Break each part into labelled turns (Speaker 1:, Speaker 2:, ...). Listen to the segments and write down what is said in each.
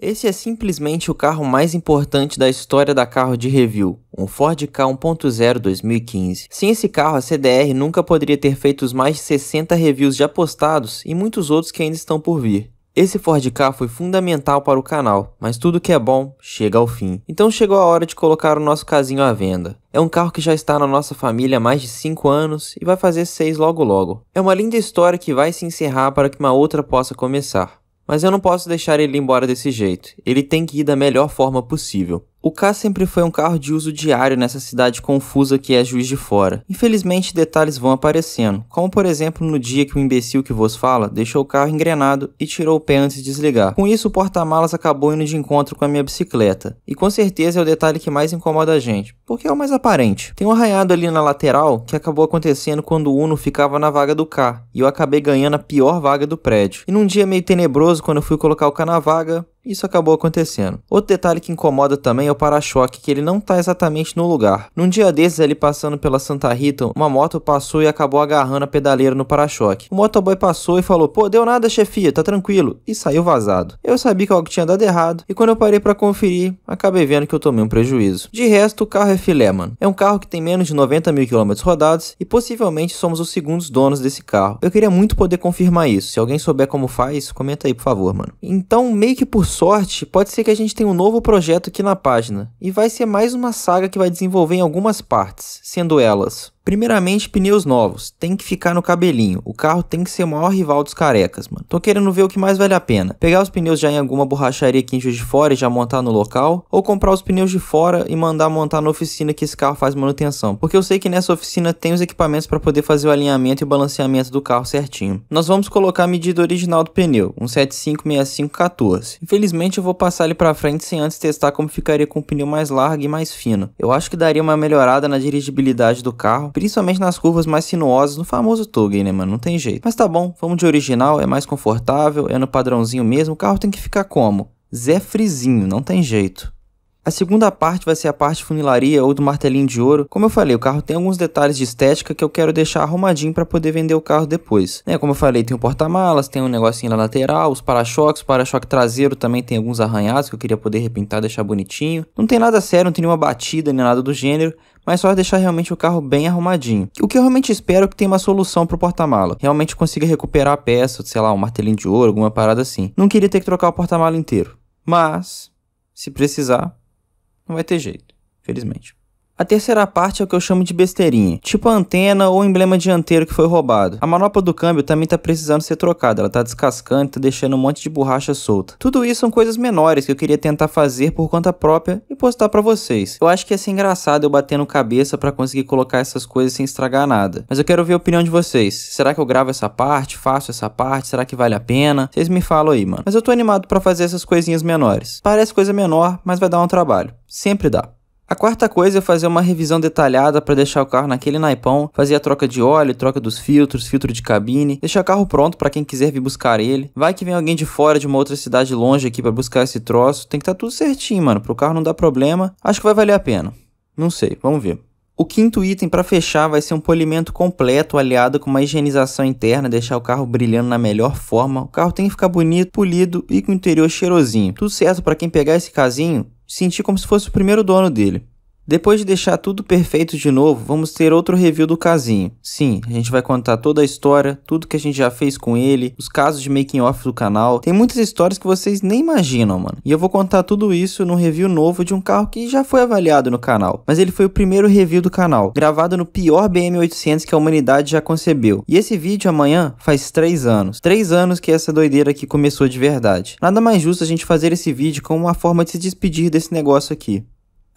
Speaker 1: Esse é simplesmente o carro mais importante da história da carro de review, um Ford Ka 1.0 2015. Sem esse carro, a CDR nunca poderia ter feito os mais de 60 reviews já postados e muitos outros que ainda estão por vir. Esse Ford Ka foi fundamental para o canal, mas tudo que é bom chega ao fim. Então chegou a hora de colocar o nosso casinho à venda. É um carro que já está na nossa família há mais de 5 anos e vai fazer 6 logo logo. É uma linda história que vai se encerrar para que uma outra possa começar. Mas eu não posso deixar ele embora desse jeito. Ele tem que ir da melhor forma possível. O K sempre foi um carro de uso diário nessa cidade confusa que é Juiz de Fora. Infelizmente, detalhes vão aparecendo, como por exemplo no dia que o imbecil que vos fala deixou o carro engrenado e tirou o pé antes de desligar. Com isso, o porta-malas acabou indo de encontro com a minha bicicleta. E com certeza é o detalhe que mais incomoda a gente, porque é o mais aparente. Tem um arranhado ali na lateral que acabou acontecendo quando o Uno ficava na vaga do K, e eu acabei ganhando a pior vaga do prédio. E num dia meio tenebroso, quando eu fui colocar o K na vaga, isso acabou acontecendo. Outro detalhe que incomoda também é o para-choque, que ele não está exatamente no lugar. Num dia desses, ele passando pela Santa Rita, uma moto passou e acabou agarrando a pedaleira no para-choque. O motoboy passou e falou: Pô, deu nada, chefia, tá tranquilo. E saiu vazado. Eu sabia que algo tinha dado errado, e quando eu parei para conferir, acabei vendo que eu tomei um prejuízo. De resto, o carro é filé, mano. É um carro que tem menos de 90 mil quilômetros rodados e possivelmente somos os segundos donos desse carro. Eu queria muito poder confirmar isso. Se alguém souber como faz, comenta aí, por favor, mano. Então, meio que por sorte, pode ser que a gente tenha um novo projeto aqui na página, e vai ser mais uma saga que vai desenvolver em algumas partes, sendo elas Primeiramente, pneus novos. Tem que ficar no cabelinho. O carro tem que ser o maior rival dos carecas, mano. Tô querendo ver o que mais vale a pena. Pegar os pneus já em alguma borracharia aqui em Juiz de Fora e já montar no local. Ou comprar os pneus de fora e mandar montar na oficina que esse carro faz manutenção. Porque eu sei que nessa oficina tem os equipamentos para poder fazer o alinhamento e o balanceamento do carro certinho. Nós vamos colocar a medida original do pneu, um 756514. Infelizmente eu vou passar ele pra frente sem antes testar como ficaria com o pneu mais largo e mais fino. Eu acho que daria uma melhorada na dirigibilidade do carro principalmente nas curvas mais sinuosas, no famoso Tuggy, né, mano? Não tem jeito. Mas tá bom, vamos de original, é mais confortável, é no padrãozinho mesmo, o carro tem que ficar como? Zé Frizinho, não tem jeito. A segunda parte vai ser a parte funilaria ou do martelinho de ouro. Como eu falei, o carro tem alguns detalhes de estética que eu quero deixar arrumadinho para poder vender o carro depois. Né, como eu falei, tem o porta-malas, tem um negocinho na lateral, os para-choques, para-choque traseiro também tem alguns arranhados que eu queria poder repintar, deixar bonitinho. Não tem nada sério, não tem nenhuma batida nem nada do gênero, mas só deixar realmente o carro bem arrumadinho. O que eu realmente espero é que tenha uma solução pro porta-mala. Realmente consiga recuperar a peça, sei lá, um martelinho de ouro, alguma parada assim. Não queria ter que trocar o porta-mala inteiro. Mas, se precisar, não vai ter jeito, felizmente. A terceira parte é o que eu chamo de besteirinha, tipo a antena ou emblema dianteiro que foi roubado. A manopla do câmbio também tá precisando ser trocada, ela tá descascando e tá deixando um monte de borracha solta. Tudo isso são coisas menores que eu queria tentar fazer por conta própria e postar para vocês. Eu acho que ia ser engraçado eu batendo cabeça para conseguir colocar essas coisas sem estragar nada. Mas eu quero ver a opinião de vocês. Será que eu gravo essa parte? Faço essa parte? Será que vale a pena? Vocês me falam aí, mano. Mas eu tô animado para fazer essas coisinhas menores. Parece coisa menor, mas vai dar um trabalho. Sempre dá. A quarta coisa é fazer uma revisão detalhada para deixar o carro naquele naipão, fazer a troca de óleo, troca dos filtros, filtro de cabine, deixar o carro pronto para quem quiser vir buscar ele. Vai que vem alguém de fora de uma outra cidade longe aqui para buscar esse troço, tem que estar tá tudo certinho, mano, para o carro não dar problema. Acho que vai valer a pena. Não sei, vamos ver. O quinto item para fechar vai ser um polimento completo aliado com uma higienização interna, deixar o carro brilhando na melhor forma. O carro tem que ficar bonito, polido e com o interior cheirosinho. Tudo certo para quem pegar esse casinho? senti como se fosse o primeiro dono dele. Depois de deixar tudo perfeito de novo, vamos ter outro review do casinho. Sim, a gente vai contar toda a história, tudo que a gente já fez com ele, os casos de making off do canal. Tem muitas histórias que vocês nem imaginam, mano. E eu vou contar tudo isso num review novo de um carro que já foi avaliado no canal, mas ele foi o primeiro review do canal, gravado no pior BM800 que a humanidade já concebeu. E esse vídeo amanhã faz 3 anos. 3 anos que essa doideira aqui começou de verdade. Nada mais justo a gente fazer esse vídeo como uma forma de se despedir desse negócio aqui.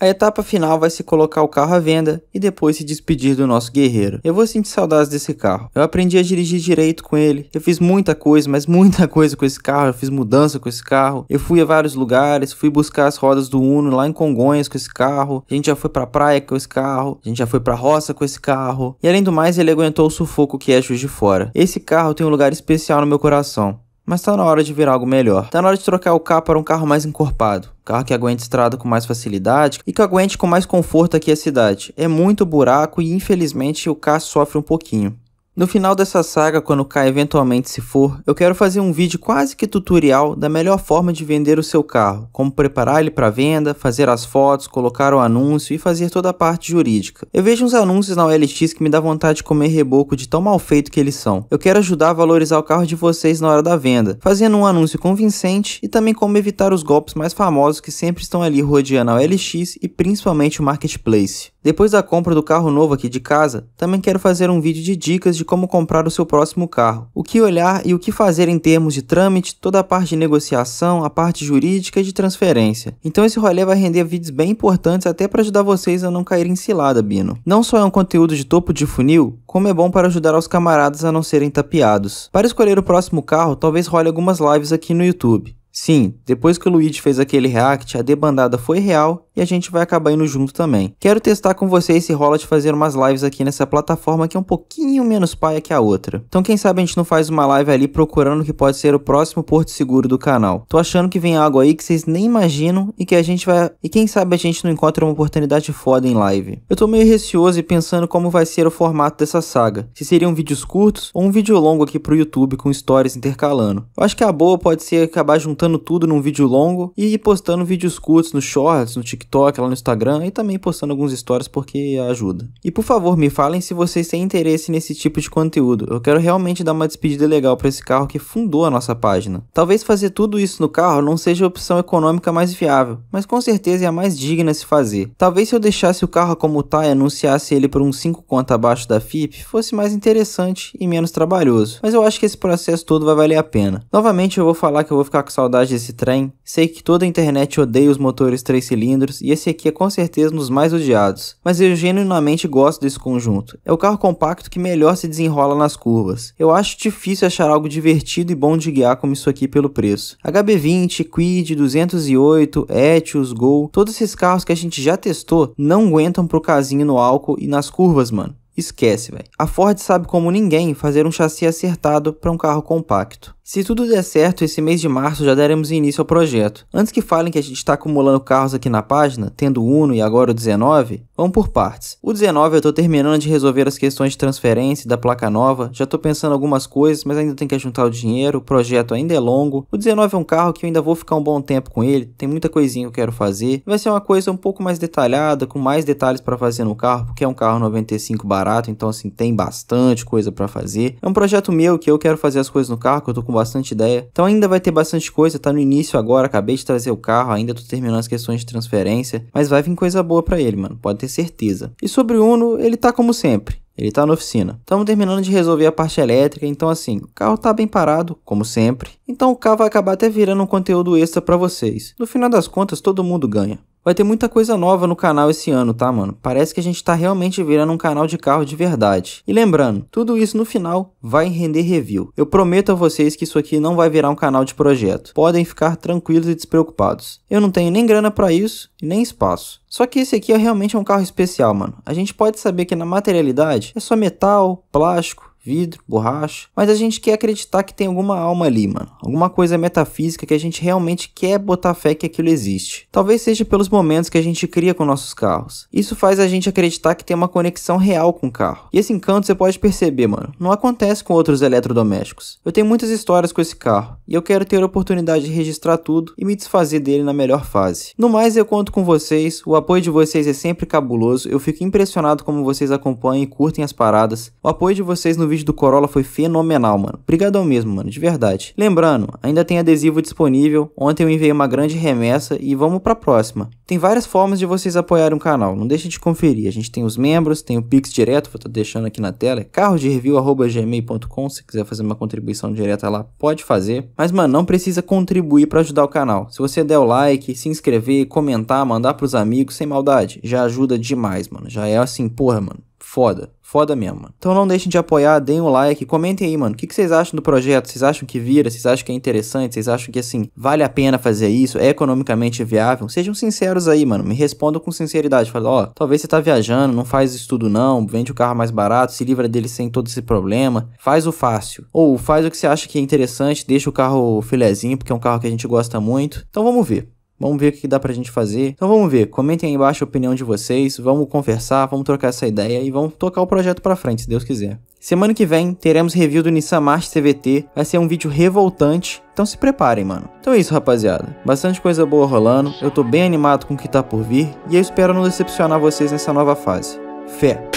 Speaker 1: A etapa final vai ser colocar o carro à venda e depois se despedir do nosso guerreiro. Eu vou sentir saudades desse carro. Eu aprendi a dirigir direito com ele. Eu fiz muita coisa, mas muita coisa com esse carro. Eu fiz mudança com esse carro. Eu fui a vários lugares, fui buscar as rodas do Uno lá em Congonhas com esse carro. A gente já foi pra praia com esse carro. A gente já foi pra roça com esse carro. E além do mais, ele aguentou o sufoco que é Juiz de Fora. Esse carro tem um lugar especial no meu coração mas tá na hora de virar algo melhor. Tá na hora de trocar o carro para um carro mais encorpado. Carro que aguente estrada com mais facilidade e que aguente com mais conforto aqui a cidade. É muito buraco e infelizmente o carro sofre um pouquinho. No final dessa saga, quando o Kai eventualmente se for, eu quero fazer um vídeo quase que tutorial da melhor forma de vender o seu carro, como preparar ele para venda, fazer as fotos, colocar o anúncio e fazer toda a parte jurídica. Eu vejo uns anúncios na OLX que me dá vontade de comer reboco de tão mal feito que eles são. Eu quero ajudar a valorizar o carro de vocês na hora da venda, fazendo um anúncio convincente e também como evitar os golpes mais famosos que sempre estão ali rodeando a OLX e principalmente o Marketplace. Depois da compra do carro novo aqui de casa, também quero fazer um vídeo de dicas de como comprar o seu próximo carro, o que olhar e o que fazer em termos de trâmite, toda a parte de negociação, a parte jurídica e de transferência. Então esse rolê vai render vídeos bem importantes até para ajudar vocês a não caírem em cilada, Bino. Não só é um conteúdo de topo de funil, como é bom para ajudar os camaradas a não serem tapeados. Para escolher o próximo carro, talvez role algumas lives aqui no YouTube. Sim, depois que o Luigi fez aquele react, a debandada foi real e a gente vai acabar indo junto também. Quero testar com vocês se rola de fazer umas lives aqui nessa plataforma que é um pouquinho menos paia que a outra. Então quem sabe a gente não faz uma live ali procurando o que pode ser o próximo porto seguro do canal. Tô achando que vem algo aí que vocês nem imaginam e que a gente vai... E quem sabe a gente não encontra uma oportunidade foda em live. Eu tô meio receoso e pensando como vai ser o formato dessa saga. Se seriam vídeos curtos ou um vídeo longo aqui pro YouTube com stories intercalando. Eu acho que a boa pode ser acabar juntando juntando tudo num vídeo longo e postando vídeos curtos no Shorts, no TikTok, lá no Instagram e também postando alguns stories porque ajuda. E por favor, me falem se vocês têm interesse nesse tipo de conteúdo. Eu quero realmente dar uma despedida legal para esse carro que fundou a nossa página. Talvez fazer tudo isso no carro não seja a opção econômica mais viável, mas com certeza é a mais digna se fazer. Talvez se eu deixasse o carro como tá e anunciasse ele por uns 5 conto abaixo da FIP, fosse mais interessante e menos trabalhoso. Mas eu acho que esse processo todo vai valer a pena. Novamente eu vou falar que eu vou ficar com saudade saudade desse trem. Sei que toda a internet odeia os motores três cilindros e esse aqui é com certeza um dos mais odiados. Mas eu genuinamente gosto desse conjunto. É o carro compacto que melhor se desenrola nas curvas. Eu acho difícil achar algo divertido e bom de guiar como isso aqui pelo preço. HB20, Quid, 208, Etios, Gol, todos esses carros que a gente já testou não aguentam pro casinho no álcool e nas curvas, mano. Esquece, velho. A Ford sabe como ninguém fazer um chassi acertado para um carro compacto. Se tudo der certo, esse mês de março já daremos início ao projeto. Antes que falem que a gente está acumulando carros aqui na página, tendo o Uno e agora o 19, vamos por partes. O 19 eu estou terminando de resolver as questões de transferência e da placa nova, já estou pensando algumas coisas, mas ainda tem que juntar o dinheiro, o projeto ainda é longo. O 19 é um carro que eu ainda vou ficar um bom tempo com ele, tem muita coisinha que eu quero fazer. Vai ser uma coisa um pouco mais detalhada, com mais detalhes para fazer no carro, porque é um carro 95 barato barato, então assim, tem bastante coisa para fazer. É um projeto meu que eu quero fazer as coisas no carro, que eu tô com bastante ideia. Então ainda vai ter bastante coisa, tá no início agora, acabei de trazer o carro, ainda tô terminando as questões de transferência, mas vai vir coisa boa para ele, mano, pode ter certeza. E sobre o Uno, ele tá como sempre. Ele tá na oficina. Estamos terminando de resolver a parte elétrica, então assim, o carro tá bem parado, como sempre. Então o carro vai acabar até virando um conteúdo extra para vocês. No final das contas, todo mundo ganha. Vai ter muita coisa nova no canal esse ano, tá, mano? Parece que a gente tá realmente virando um canal de carro de verdade. E lembrando, tudo isso no final vai render review. Eu prometo a vocês que isso aqui não vai virar um canal de projeto. Podem ficar tranquilos e despreocupados. Eu não tenho nem grana para isso e nem espaço. Só que esse aqui é realmente um carro especial, mano. A gente pode saber que na materialidade é só metal, plástico, vidro, borracha. Mas a gente quer acreditar que tem alguma alma ali, mano. Alguma coisa metafísica que a gente realmente quer botar fé que aquilo existe. Talvez seja pelos momentos que a gente cria com nossos carros. Isso faz a gente acreditar que tem uma conexão real com o carro. E esse encanto você pode perceber, mano. Não acontece com outros eletrodomésticos. Eu tenho muitas histórias com esse carro e eu quero ter a oportunidade de registrar tudo e me desfazer dele na melhor fase. No mais, eu conto com vocês. O apoio de vocês é sempre cabuloso. Eu fico impressionado como vocês acompanham e curtem as paradas. O apoio de vocês no vídeo do Corolla foi fenomenal, mano. Obrigadão mesmo, mano, de verdade. Lembrando, ainda tem adesivo disponível. Ontem eu enviei uma grande remessa e vamos pra próxima. Tem várias formas de vocês apoiarem o canal, não deixe de conferir. A gente tem os membros, tem o Pix direto, vou estar tá deixando aqui na tela, é carrosdereview.gmail.com. Se quiser fazer uma contribuição direta lá, pode fazer. Mas, mano, não precisa contribuir para ajudar o canal. Se você der o like, se inscrever, comentar, mandar pros amigos, sem maldade, já ajuda demais, mano. Já é assim, porra, mano. Foda, foda mesmo, Então não deixem de apoiar, deem um like, comentem aí, mano. O que, que, vocês acham do projeto? Vocês acham que vira? Vocês acham que é interessante? Vocês acham que, assim, vale a pena fazer isso? É economicamente viável? Sejam sinceros aí, mano. Me respondam com sinceridade. Fala, ó, oh, talvez você tá viajando, não faz isso tudo não, vende o carro mais barato, se livra dele sem todo esse problema. Faz o fácil. Ou faz o que você acha que é interessante, deixa o carro filezinho, porque é um carro que a gente gosta muito. Então vamos ver. Vamos ver o que dá pra gente fazer. Então vamos ver, comentem aí embaixo a opinião de vocês, vamos conversar, vamos trocar essa ideia e vamos tocar o projeto pra frente, se Deus quiser. Semana que vem teremos review do Nissan March CVT, vai ser um vídeo revoltante, então se preparem, mano. Então é isso, rapaziada. Bastante coisa boa rolando, eu tô bem animado com o que tá por vir e eu espero não decepcionar vocês nessa nova fase. Fé!